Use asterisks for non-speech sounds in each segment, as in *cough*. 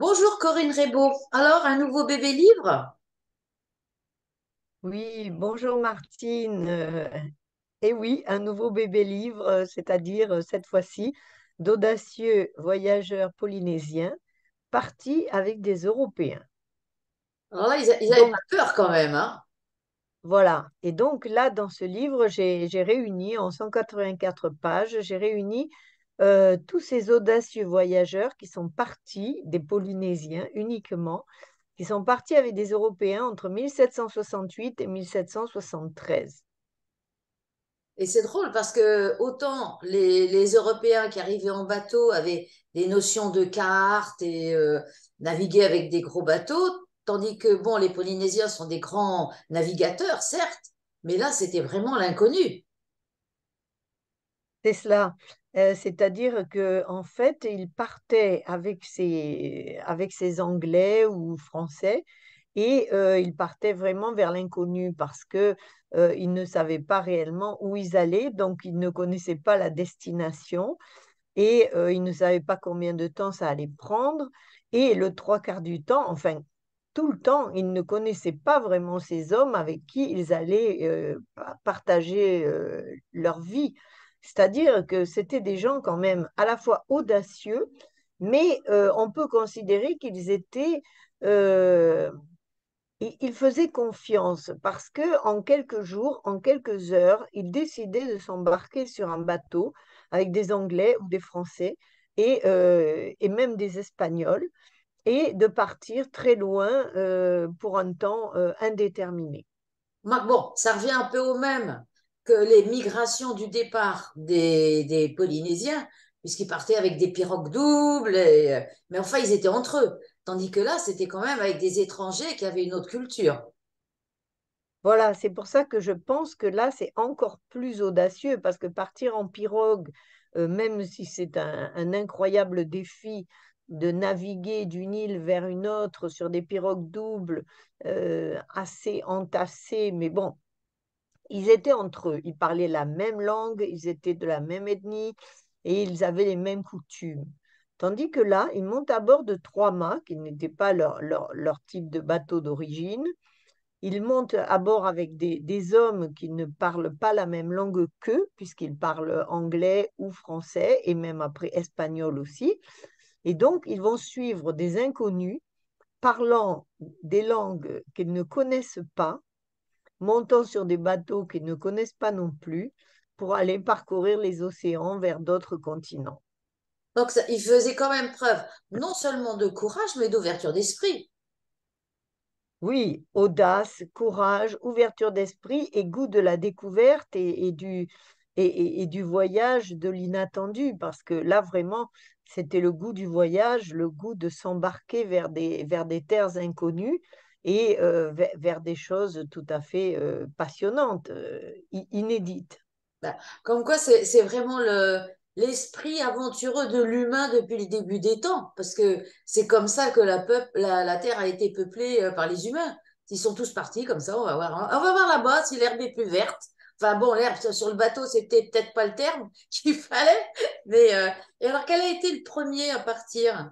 Bonjour Corinne Rebaud. Alors, un nouveau bébé livre Oui, bonjour Martine. et euh, eh oui, un nouveau bébé livre, euh, c'est-à-dire euh, cette fois-ci d'audacieux voyageurs polynésiens partis avec des Européens. Oh, ils, avaient peur quand même. Hein. voilà. Et donc là, dans ce livre, j'ai réuni en 184 pages, j'ai réuni euh, tous ces audacieux voyageurs qui sont partis, des Polynésiens uniquement, qui sont partis avec des Européens entre 1768 et 1773. Et c'est drôle parce que autant les, Européens qui arrivaient en bateau avaient des notions de cartes et euh, naviguaient avec des gros bateaux, tandis que bon, les Polynésiens sont des grands navigateurs, certes, mais là c'était vraiment l'inconnu. C'est Euh, C'est-à-dire que en fait, il partait avec ses, Anglais ou Français et euh, ils partaient vraiment vers l'inconnu parce que euh, ne savaient pas réellement où ils allaient, donc ils ne connaissaient pas la destination et euh, ils ne savaient pas combien de temps ça allait prendre. Et le trois quarts du temps, enfin tout le temps, ils ne connaissaient pas vraiment ces hommes avec qui ils allaient partager leur vie. C'est-à-dire que c'était des gens quand même à la fois audacieux, mais euh, on peut considérer qu'ils étaient... Euh, ils faisaient confiance parce que en quelques jours, en quelques heures, ils décidaient de s'embarquer sur un bateau avec des Anglais ou des Français et, euh, et même des Espagnols et de partir très loin pour un temps indéterminé. Bon, ça revient un peu au même que les migrations du départ des, Polynésiens, puisqu'ils partaient avec des pirogues doubles, euh, mais enfin, ils étaient entre eux. Tandis que là, c'était quand même avec des étrangers qui avaient une autre culture. Voilà, c'est pour ça que je pense que là, c'est encore plus audacieux, parce que partir en pirogue, euh, même si c'est un, incroyable défi de naviguer d'une île vers une autre sur des pirogues doubles, euh, assez entassées, mais bon, ils étaient entre eux, ils parlaient la même langue, ils étaient de la même ethnie et ils avaient les mêmes coutumes. Tandis que là, ils montent à bord de trois mâts, qui n'étaient pas leur, type de bateau d'origine. Ils montent à bord avec des, des, hommes qui ne parlent pas la même langue qu'eux, puisqu'ils parlent anglais ou français, et même après espagnol aussi. Et donc, ils vont suivre des inconnus parlant des langues qu'ils ne connaissent pas, montant sur des bateaux qu'ils ne connaissent pas non plus pour aller parcourir les océans vers d'autres continents. Donc ça, il faisait quand même preuve non seulement de courage, mais d'ouverture d'esprit. Oui, audace, courage, ouverture d'esprit et goût de la découverte et, du, et, du voyage, de l'inattendu, parce que là vraiment, c'était le goût du voyage, le goût de s'embarquer vers des, vers des terres inconnues et vers, des choses tout à fait passionnantes, inédites. Bah, comme quoi, c'est vraiment l'esprit aventureux de l'humain depuis le début des temps, parce que c'est comme ça que la, Terre a été peuplée par les humains. Ils sont tous partis comme ça, on va voir, hein. on voir là-bas si l'herbe est plus verte. Enfin bon, l'herbe sur le bateau, c'était peut-être pas le terme *laughs* qu'il fallait, mais alors quel a été le premier à partir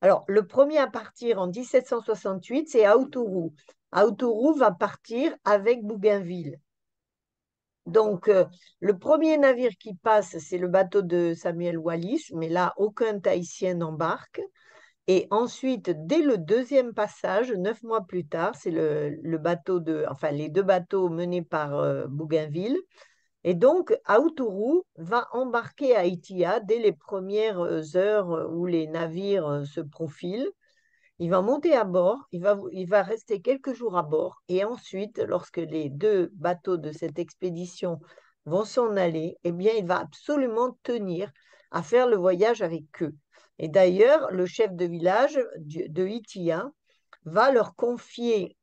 alors, le premier à partir en 1768, c'est Autourou. Autourou va partir avec Bougainville. Donc, euh, le premier navire qui passe, c'est le bateau de Samuel Wallis, mais là, aucun Tahitien n'embarque. Et ensuite, dès le deuxième passage, neuf mois plus tard, c'est le, bateau de, enfin, les deux bateaux menés par euh, Bougainville et donc, Aotourou va embarquer à Itia dès les premières euh, heures euh, où les navires euh, se profilent. Il va monter à bord, il va, il va rester quelques jours à bord, et ensuite, lorsque les deux bateaux de cette expédition vont s'en aller, eh bien, il va absolument tenir à faire le voyage avec eux. Et d'ailleurs, le chef de village de Itia va leur confier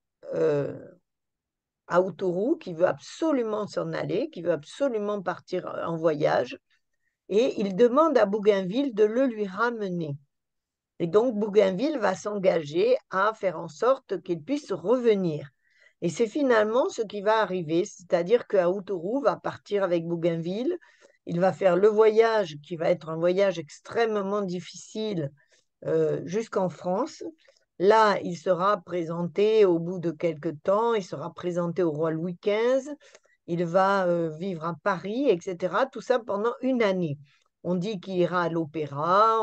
Aoutourou qui veut absolument s'en aller, qui veut absolument partir euh, en voyage, et il demande à Bougainville de le lui ramener. Et donc Bougainville va s'engager à faire en sorte qu'il puisse revenir. Et c'est finalement ce qui va arriver, c'est-à-dire qu'Aoutourou va partir avec Bougainville, il va faire le voyage qui va être un voyage extrêmement difficile euh, jusqu'en France, Là, il sera présenté au bout de quelques temps, il sera présenté au roi Louis XV, il va vivre à Paris, etc. Tout ça pendant une année. On dit qu'il ira à l'opéra,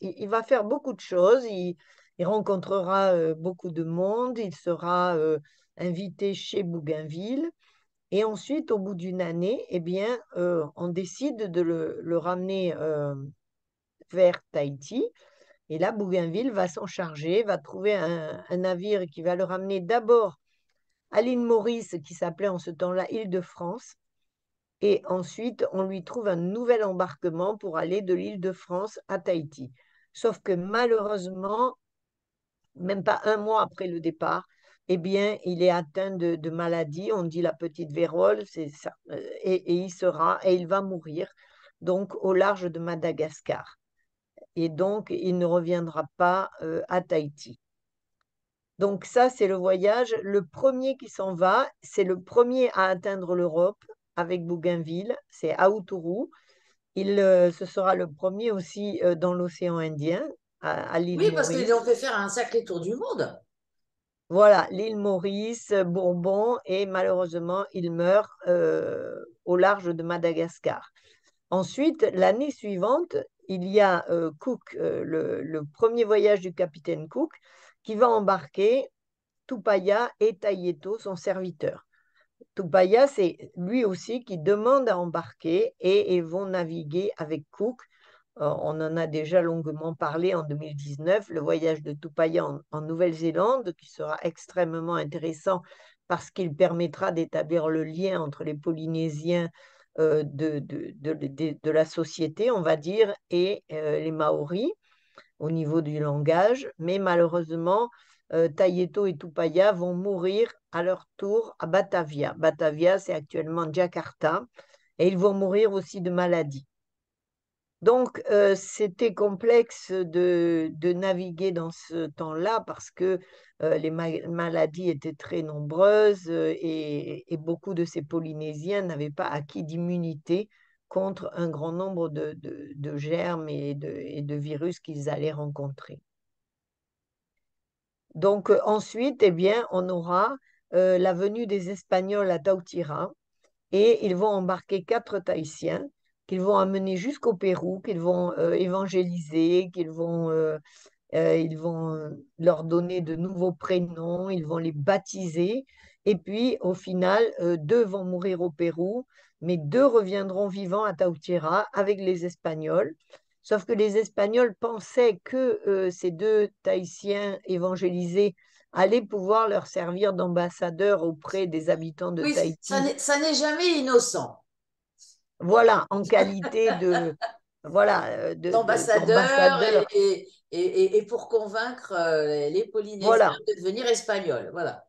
il, va faire beaucoup de choses, il, rencontrera beaucoup de monde, il sera invité chez Bougainville. Et ensuite, au bout d'une année, eh bien, on décide de le, le ramener vers Tahiti et là, Bougainville va s'en charger, va trouver un, navire qui va le ramener d'abord à l'île Maurice, qui s'appelait en ce temps-là île de France. Et ensuite, on lui trouve un nouvel embarquement pour aller de l'île de France à Tahiti. Sauf que malheureusement, même pas un mois après le départ, eh bien, il est atteint de, maladie, on dit la petite vérole, c'est ça, euh, et, et il sera, et il va mourir, donc au large de Madagascar et donc il ne reviendra pas à Tahiti. Donc ça, c'est le voyage. Le premier qui s'en va, c'est le premier à atteindre l'Europe avec Bougainville, c'est à Il, ce sera le premier aussi dans l'océan Indien, à, à Oui, parce qu'ils ont fait faire un sacré tour du monde. Voilà, l'île Maurice, Bourbon, et malheureusement, il meurt au large de Madagascar. Ensuite, l'année suivante, il y a euh, Cook, euh, le, premier voyage du capitaine Cook, qui va embarquer Tupaya et Tayeto, son serviteur. Tupaya, c'est lui aussi qui demande à embarquer et, vont naviguer avec Cook. Euh, on en a déjà longuement parlé en 2019, le voyage de Tupaya en Nouvelle-Zélande, qui sera extrêmement intéressant parce qu'il permettra d'établir le lien entre les Polynésiens euh, de, de, la société, on va dire, et euh, les Maoris au niveau du langage, mais malheureusement, euh, Tayeto et Tupaya vont mourir à leur tour à Batavia. Batavia, c'est actuellement Jakarta, et ils vont mourir aussi de maladie. Donc, euh, c'était complexe de, naviguer dans ce temps-là parce que euh, les maladies étaient très nombreuses euh, et, beaucoup de ces Polynésiens n'avaient pas acquis d'immunité contre un grand nombre de, germes et de, virus qu'ils allaient rencontrer. Donc ensuite, eh bien, on aura la venue des Espagnols à Tautira et ils vont embarquer quatre Tahitiens qu'ils vont amener jusqu'au Pérou, qu'ils vont euh, évangéliser, qu'ils vont, euh, euh, ils vont leur donner de nouveaux prénoms, ils vont les baptiser. Et puis, au final, deux vont mourir au Pérou, mais deux reviendront vivants à Tahiti avec les Espagnols. Sauf que les Espagnols pensaient que ces deux Tahitiens évangélisés allaient pouvoir leur servir d'ambassadeurs auprès des habitants de oui, Ça n'est jamais innocent voilà, en qualité de voilà euh, d'ambassadeur et, et, pour convaincre euh, les Polynésiens de devenir espagnols. Voilà.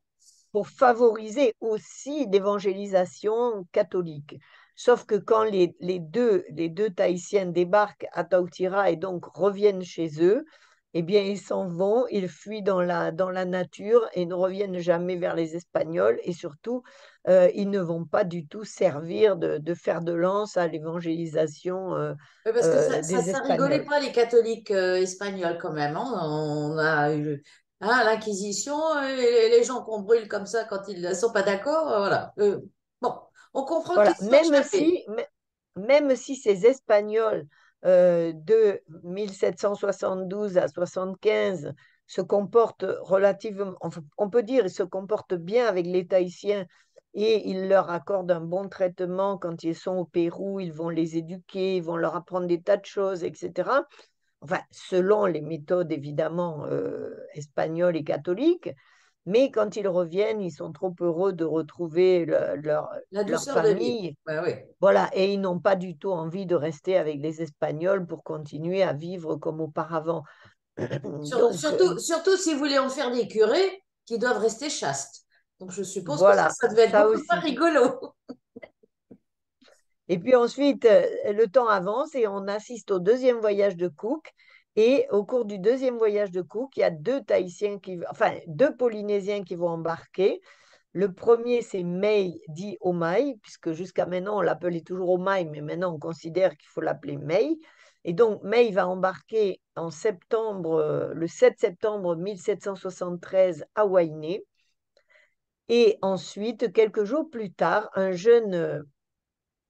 Pour favoriser aussi l'évangélisation catholique. Sauf que quand les, deux, les deux Tahitiens débarquent à Tautira et donc reviennent chez eux, eh bien, ils s'en vont, ils fuient dans la, dans la nature et ne reviennent jamais vers les Espagnols. Et surtout, euh, ils ne vont pas du tout servir de, de fer de lance à l'évangélisation. Euh, parce que ça, ne euh, rigolait pas les catholiques euh, espagnols quand même. Hein. On a eu hein, l'Inquisition, les, les, gens qu'on brûle comme ça quand ils ne sont pas d'accord. Voilà. bon, on comprend que Même si, même si ces Espagnols euh, de 1772 à 75 se comporte relativement, on peut dire, il se comporte bien avec les Tahitiens et ils leur accordent un bon traitement quand ils sont au Pérou, ils vont les éduquer, ils vont leur apprendre des tas de choses, etc. Enfin, selon les méthodes évidemment euh, espagnoles et catholiques, mais quand ils reviennent, ils sont trop heureux de retrouver leur, leur famille. Voilà, et ils n'ont pas du tout envie de rester avec les Espagnols pour continuer à vivre comme auparavant. *clears throat* surtout, euh, surtout si vous en faire des curés qui doivent rester chastes. Donc je suppose que ça, devait être aussi. Pas rigolo. et puis ensuite, euh, le temps avance et on assiste au deuxième voyage de Cook et au cours du deuxième voyage de Cook, il y a deux qui, deux Polynésiens qui vont embarquer. Le premier, c'est May, dit Omai, puisque jusqu'à maintenant, on l'appelait toujours Omai, mais maintenant, on considère qu'il faut l'appeler May. Et donc, May va embarquer en septembre, euh, le 7 septembre 1773 à Wainé. Et ensuite, quelques jours plus tard, un jeune euh,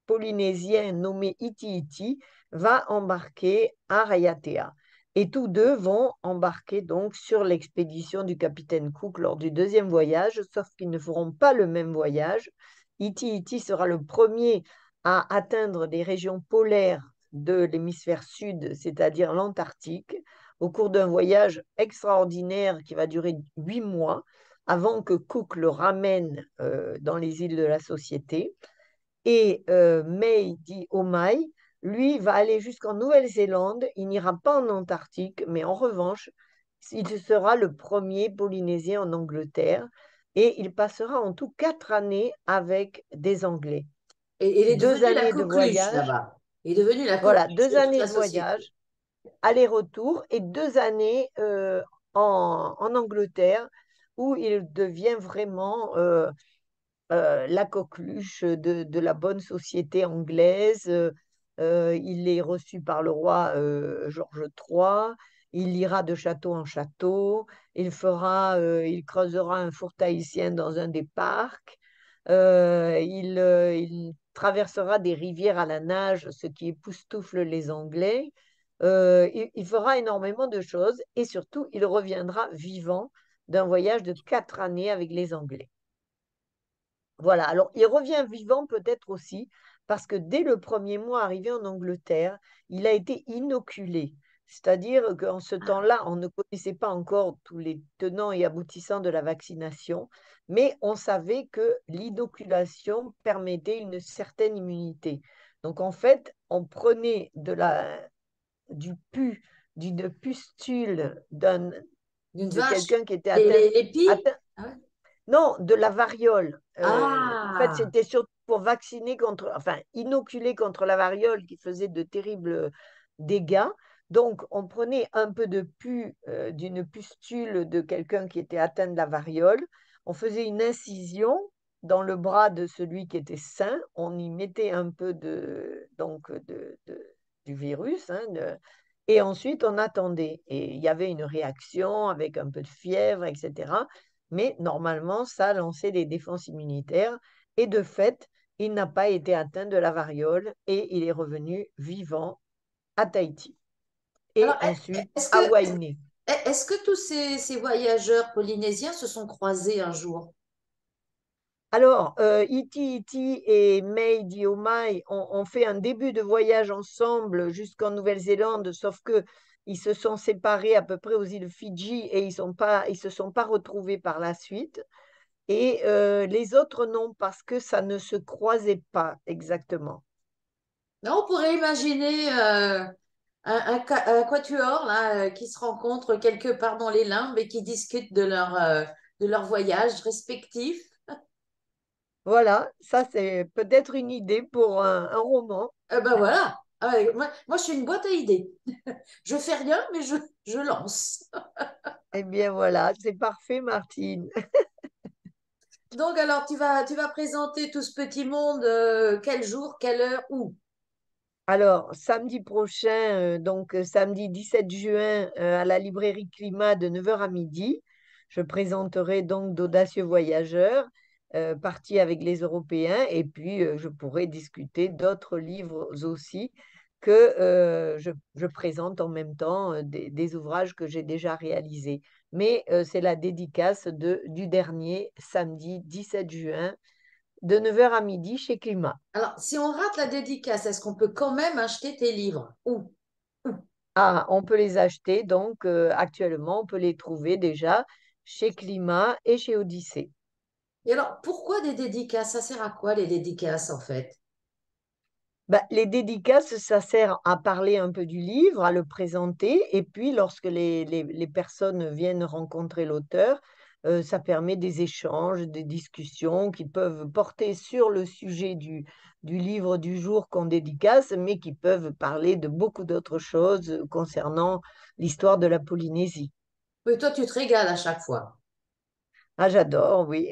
polynésien nommé Iti Iti va embarquer à Rayatea. Et tous deux vont embarquer donc sur l'expédition du capitaine Cook lors du deuxième voyage, sauf qu'ils ne feront pas le même voyage. Iti Iti sera le premier à atteindre les régions polaires de l'hémisphère sud, c'est-à-dire l'Antarctique, au cours d'un voyage extraordinaire qui va durer huit mois avant que Cook le ramène euh, dans les îles de la Société. Et euh, May dit Omai, lui va aller jusqu'en Nouvelle-Zélande, il n'ira pas en Antarctique, mais en revanche, il sera le premier Polynésien en Angleterre et il passera en tout quatre années avec des Anglais. Et, les deux années de voyage. Il est devenu la Voilà, deux années de voyage, aller-retour et deux années euh, en, Angleterre où il devient vraiment euh, euh, la coqueluche de, de, la bonne société anglaise il est reçu par le roi Georges III. Il ira de château en château. Il fera, il creusera un four tahitien dans un des parcs. il, traversera des rivières à la nage, ce qui époustoufle les Anglais. il, fera énormément de choses et surtout, il reviendra vivant d'un voyage de quatre années avec les Anglais. Voilà, alors il revient vivant peut-être aussi parce que dès le premier mois arrivé en Angleterre, il a été inoculé. C'est-à-dire qu'en ce ah. temps-là, on ne connaissait pas encore tous les tenants et aboutissants de la vaccination, mais on savait que l'inoculation permettait une certaine immunité. Donc en fait, on prenait de la, du pus, d'une pustule d'un, de quelqu'un qui était atteint, ah non, de la variole. Euh, en fait, ah. c'était surtout pour vacciner contre, enfin, inoculer contre la variole qui faisait de terribles euh, dégâts. Donc, on prenait un peu de pus euh, d'une pustule de quelqu'un qui était atteint de la variole, on faisait une incision dans le bras de celui qui était sain, on y mettait un peu de, donc de, du virus, hein, et ensuite on attendait. Et il y avait une réaction avec un peu de fièvre, etc. Mais normalement, ça lançait des défenses immunitaires. Et de fait, il n'a pas été atteint de la variole et il est revenu vivant à Tahiti et ensuite à Est-ce que tous ces, voyageurs polynésiens se sont croisés un jour alors, euh, Iti Iti et Mei Diomai ont, fait un début de voyage ensemble jusqu'en Nouvelle-Zélande, sauf que ils se sont séparés à peu près aux îles Fidji et ils ne se sont pas retrouvés par la suite et euh, les autres non, parce que ça ne se croisait pas exactement. on pourrait imaginer euh, un, quatuor euh, qui se rencontre quelque part dans les limbes et qui discute de leur, de leur voyage respectif. Voilà, ça c'est peut-être une idée pour un, roman. Eh ben voilà, ah moi, moi, je suis une boîte à idées. *laughs* je fais rien, mais je, je lance. *laughs* eh bien, voilà, c'est parfait, Martine. *laughs* Donc, alors, tu vas, présenter tout ce petit monde, euh, quel jour, quelle heure, où alors, samedi prochain, euh, donc euh, samedi 17 juin, à la librairie Climat de 9h à midi, je présenterai donc d'audacieux voyageurs, partis avec les Européens, et puis je pourrai discuter d'autres livres aussi que je, présente en même temps des ouvrages que j'ai déjà réalisés mais euh, c'est la dédicace de, du dernier samedi 17 juin de 9h à midi chez Climat. Alors, si on rate la dédicace, est-ce qu'on peut quand même acheter tes livres Où ah, on peut les acheter, donc euh, actuellement, on peut les trouver déjà chez Climat et chez Odyssée. Et alors, pourquoi des dédicaces Ça sert à quoi les dédicaces en fait bah, les dédicaces, ça sert à parler un peu du livre, à le présenter, et puis lorsque les, personnes viennent rencontrer l'auteur, euh, ça permet des échanges, des discussions qui peuvent porter sur le sujet du, livre du jour qu'on dédicace, mais qui peuvent parler de beaucoup d'autres choses concernant l'histoire de la Polynésie. Mais toi, tu te régales à chaque fois. Ah, j'adore, oui.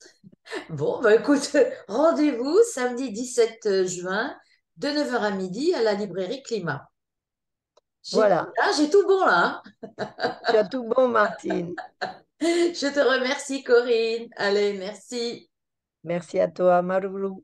*laughs* Bon, bah, écoute, *laughs* rendez-vous samedi 17 juin de 9h à midi à la librairie Climat. Voilà. j'ai tout bon là. tu as tout bon, Martine. *laughs* Je te remercie, Corinne. Allez, merci. Merci à toi, Maroulou.